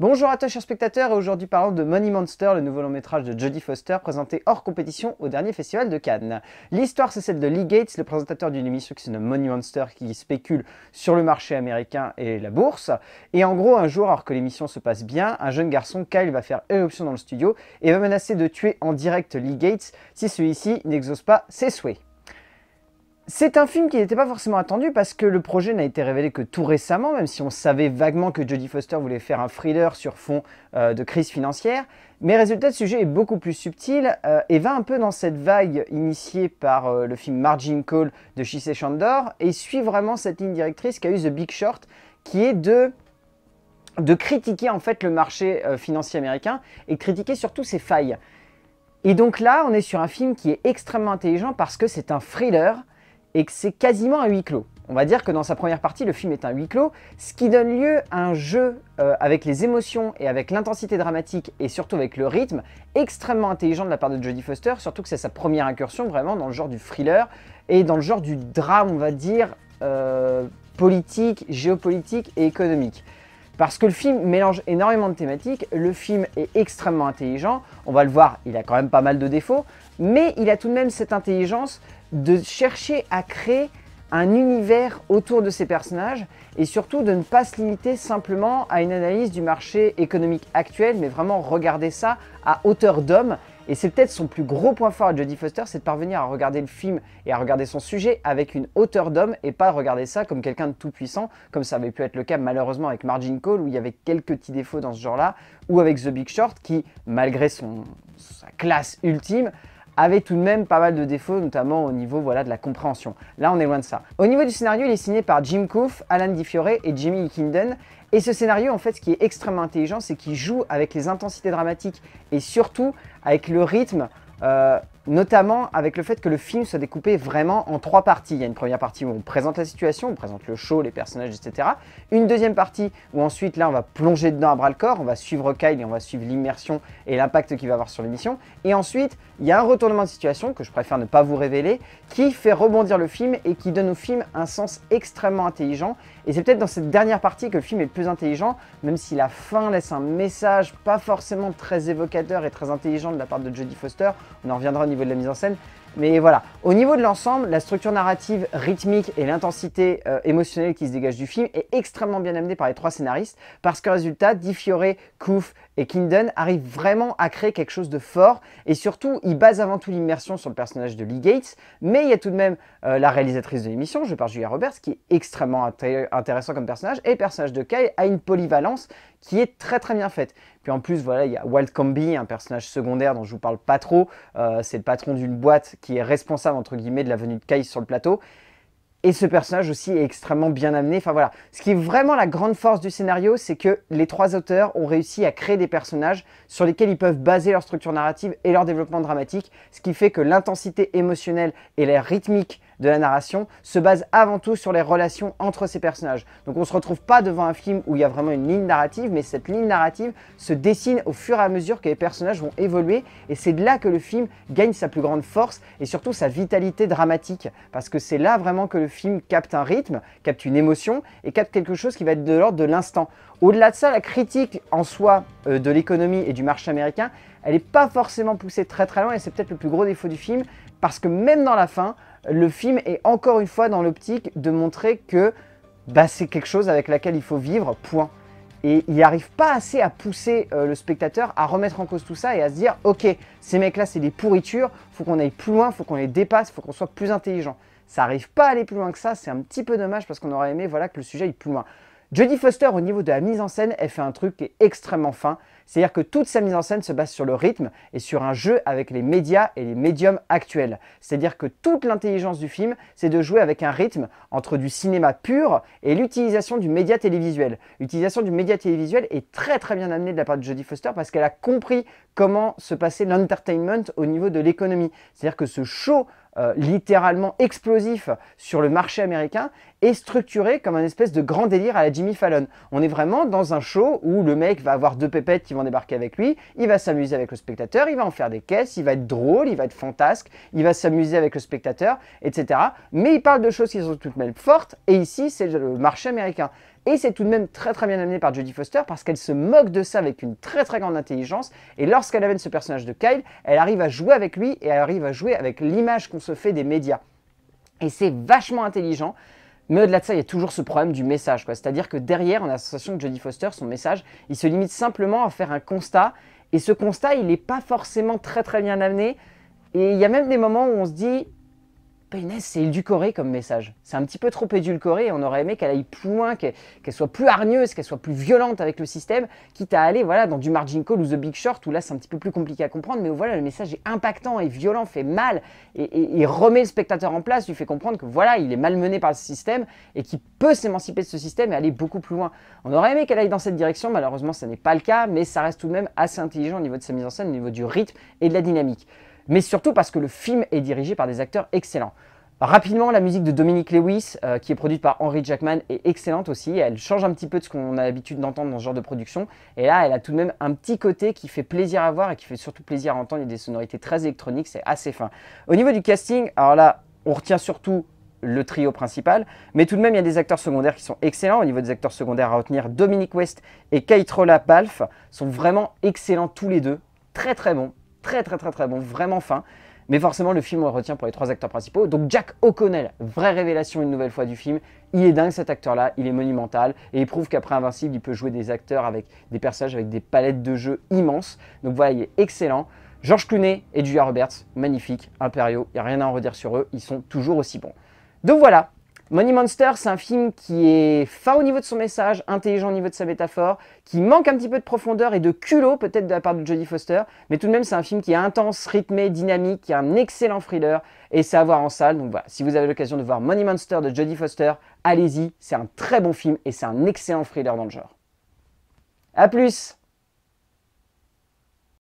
Bonjour à toi chers spectateurs, aujourd'hui parlons de Money Monster, le nouveau long métrage de Jodie Foster présenté hors compétition au dernier festival de Cannes. L'histoire c'est celle de Lee Gates, le présentateur d'une émission qui s'appelle Money Monster qui spécule sur le marché américain et la bourse. Et en gros un jour, alors que l'émission se passe bien, un jeune garçon, Kyle, va faire éruption dans le studio et va menacer de tuer en direct Lee Gates si celui-ci n'exauce pas ses souhaits. C'est un film qui n'était pas forcément attendu parce que le projet n'a été révélé que tout récemment, même si on savait vaguement que Jodie Foster voulait faire un thriller sur fond euh, de crise financière. Mais résultat, le sujet est beaucoup plus subtil euh, et va un peu dans cette vague initiée par euh, le film Margin Call de Shisei Chandor et suit vraiment cette ligne directrice qu'a eu The Big Short qui est de de critiquer en fait le marché financier américain et critiquer surtout ses failles. Et donc là, on est sur un film qui est extrêmement intelligent parce que c'est un thriller et que c'est quasiment un huis clos. On va dire que dans sa première partie, le film est un huis clos, ce qui donne lieu à un jeu euh, avec les émotions et avec l'intensité dramatique et surtout avec le rythme extrêmement intelligent de la part de Jodie Foster, surtout que c'est sa première incursion vraiment dans le genre du thriller et dans le genre du drame, on va dire, euh, politique, géopolitique et économique. Parce que le film mélange énormément de thématiques, le film est extrêmement intelligent, on va le voir, il a quand même pas mal de défauts, mais il a tout de même cette intelligence de chercher à créer un univers autour de ses personnages et surtout de ne pas se limiter simplement à une analyse du marché économique actuel, mais vraiment regarder ça à hauteur d'homme et c'est peut-être son plus gros point fort à Jodie Foster, c'est de parvenir à regarder le film et à regarder son sujet avec une hauteur d'homme et pas regarder ça comme quelqu'un de tout puissant, comme ça avait pu être le cas malheureusement avec Margin Call où il y avait quelques petits défauts dans ce genre-là, ou avec The Big Short qui, malgré son, sa classe ultime, avait tout de même pas mal de défauts, notamment au niveau voilà, de la compréhension. Là, on est loin de ça. Au niveau du scénario, il est signé par Jim Coof, Alan DiFiore et Jimmy Hickenden. Et ce scénario, en fait, ce qui est extrêmement intelligent, c'est qu'il joue avec les intensités dramatiques et surtout avec le rythme euh, notamment avec le fait que le film soit découpé vraiment en trois parties. Il y a une première partie où on présente la situation, on présente le show, les personnages, etc. Une deuxième partie où ensuite, là, on va plonger dedans à bras-le-corps, on va suivre Kyle et on va suivre l'immersion et l'impact qu'il va avoir sur l'émission. Et ensuite, il y a un retournement de situation, que je préfère ne pas vous révéler, qui fait rebondir le film et qui donne au film un sens extrêmement intelligent. Et c'est peut-être dans cette dernière partie que le film est le plus intelligent, même si la fin laisse un message pas forcément très évocateur et très intelligent de la part de Jodie Foster, on en reviendra au niveau de la mise en scène. Mais voilà, au niveau de l'ensemble, la structure narrative, rythmique et l'intensité euh, émotionnelle qui se dégage du film est extrêmement bien amenée par les trois scénaristes, parce que résultat, Di Fiore, Kouf et Kindon arrivent vraiment à créer quelque chose de fort, et surtout, ils basent avant tout l'immersion sur le personnage de Lee Gates, mais il y a tout de même euh, la réalisatrice de l'émission, je parle Julia Roberts, qui est extrêmement intéressant comme personnage, et le personnage de Kai a une polyvalence qui est très très bien faite. Puis en plus, voilà, il y a Walt Comby, un personnage secondaire dont je vous parle pas trop, euh, c'est le patron d'une boîte qui est responsable entre guillemets de la venue de Kaïs sur le plateau. Et ce personnage aussi est extrêmement bien amené. Enfin voilà, ce qui est vraiment la grande force du scénario, c'est que les trois auteurs ont réussi à créer des personnages sur lesquels ils peuvent baser leur structure narrative et leur développement dramatique, ce qui fait que l'intensité émotionnelle et la rythmique de la narration se base avant tout sur les relations entre ces personnages. Donc on ne se retrouve pas devant un film où il y a vraiment une ligne narrative, mais cette ligne narrative se dessine au fur et à mesure que les personnages vont évoluer, et c'est de là que le film gagne sa plus grande force et surtout sa vitalité dramatique, parce que c'est là vraiment que le film capte un rythme, capte une émotion et capte quelque chose qui va être de l'ordre de l'instant. Au-delà de ça, la critique en soi euh, de l'économie et du marché américain, elle n'est pas forcément poussée très très loin et c'est peut-être le plus gros défaut du film parce que même dans la fin, le film est encore une fois dans l'optique de montrer que bah, c'est quelque chose avec laquelle il faut vivre, point. Et il n'arrive pas assez à pousser euh, le spectateur à remettre en cause tout ça et à se dire ok, ces mecs-là c'est des pourritures, faut qu'on aille plus loin, faut qu'on les dépasse, faut qu'on soit plus intelligent. Ça arrive pas à aller plus loin que ça, c'est un petit peu dommage parce qu'on aurait aimé voilà, que le sujet aille plus loin. Jodie Foster, au niveau de la mise en scène, elle fait un truc qui est extrêmement fin. C'est-à-dire que toute sa mise en scène se base sur le rythme et sur un jeu avec les médias et les médiums actuels. C'est-à-dire que toute l'intelligence du film, c'est de jouer avec un rythme entre du cinéma pur et l'utilisation du média télévisuel. L'utilisation du média télévisuel est très très bien amenée de la part de Jodie Foster parce qu'elle a compris comment se passait l'entertainment au niveau de l'économie. C'est-à-dire que ce show euh, littéralement explosif sur le marché américain est structuré comme un espèce de grand délire à la Jimmy Fallon. On est vraiment dans un show où le mec va avoir deux pépettes qui vont débarquer avec lui, il va s'amuser avec le spectateur, il va en faire des caisses, il va être drôle, il va être fantasque, il va s'amuser avec le spectateur, etc. Mais il parle de choses qui sont toutes même fortes, et ici c'est le marché américain. Et c'est tout de même très très bien amené par Jodie Foster parce qu'elle se moque de ça avec une très très grande intelligence. Et lorsqu'elle amène ce personnage de Kyle, elle arrive à jouer avec lui et elle arrive à jouer avec l'image qu'on se fait des médias. Et c'est vachement intelligent. Mais au-delà de ça, il y a toujours ce problème du message. C'est-à-dire que derrière, on a de que Jodie Foster, son message, il se limite simplement à faire un constat. Et ce constat, il n'est pas forcément très très bien amené. Et il y a même des moments où on se dit, Paynez, c'est édulcoré comme message. C'est un petit peu trop édulcoré. on aurait aimé qu'elle aille plus loin, qu'elle soit plus hargneuse, qu'elle soit plus violente avec le système, quitte à aller voilà, dans du margin call ou The Big Short, où là c'est un petit peu plus compliqué à comprendre, mais voilà, le message est impactant et violent, fait mal, et, remet le spectateur en place, lui fait comprendre que voilà, il est malmené par le système et qu'il peut s'émanciper de ce système et aller beaucoup plus loin. On aurait aimé qu'elle aille dans cette direction, malheureusement ce n'est pas le cas, mais ça reste tout de même assez intelligent au niveau de sa mise en scène, au niveau du rythme et de la dynamique mais surtout parce que le film est dirigé par des acteurs excellents. Rapidement, la musique de Dominique Lewis, euh, qui est produite par Henry Jackman, est excellente aussi. Elle change un petit peu de ce qu'on a l'habitude d'entendre dans ce genre de production. Et là, elle a tout de même un petit côté qui fait plaisir à voir et qui fait surtout plaisir à entendre. Il y a des sonorités très électroniques, c'est assez fin. Au niveau du casting, alors là, on retient surtout le trio principal, mais tout de même il y a des acteurs secondaires qui sont excellents. Au niveau des acteurs secondaires à retenir, Dominique West et Kaitrola Palf sont vraiment excellents tous les deux, très très bons très très très très bon, vraiment fin. Mais forcément, le film, on retient pour les trois acteurs principaux. Donc Jack O'Connell, vraie révélation une nouvelle fois du film. Il est dingue cet acteur-là, il est monumental. Et il prouve qu'après Invincible, il peut jouer des acteurs avec des personnages, avec des palettes de jeux immenses. Donc voilà, il est excellent. George Clooney et Julia Roberts, magnifiques, impériaux, il n'y a rien à en redire sur eux, ils sont toujours aussi bons. Donc voilà, Money Monster, c'est un film qui est fin au niveau de son message, intelligent au niveau de sa métaphore, qui manque un petit peu de profondeur et de culot peut-être de la part de Jodie Foster, mais tout de même c'est un film qui est intense, rythmé, dynamique, qui a un excellent thriller et c'est à voir en salle. Donc voilà, si vous avez l'occasion de voir Money Monster de Jodie Foster, allez-y, c'est un très bon film et c'est un excellent thriller dans le genre. A plus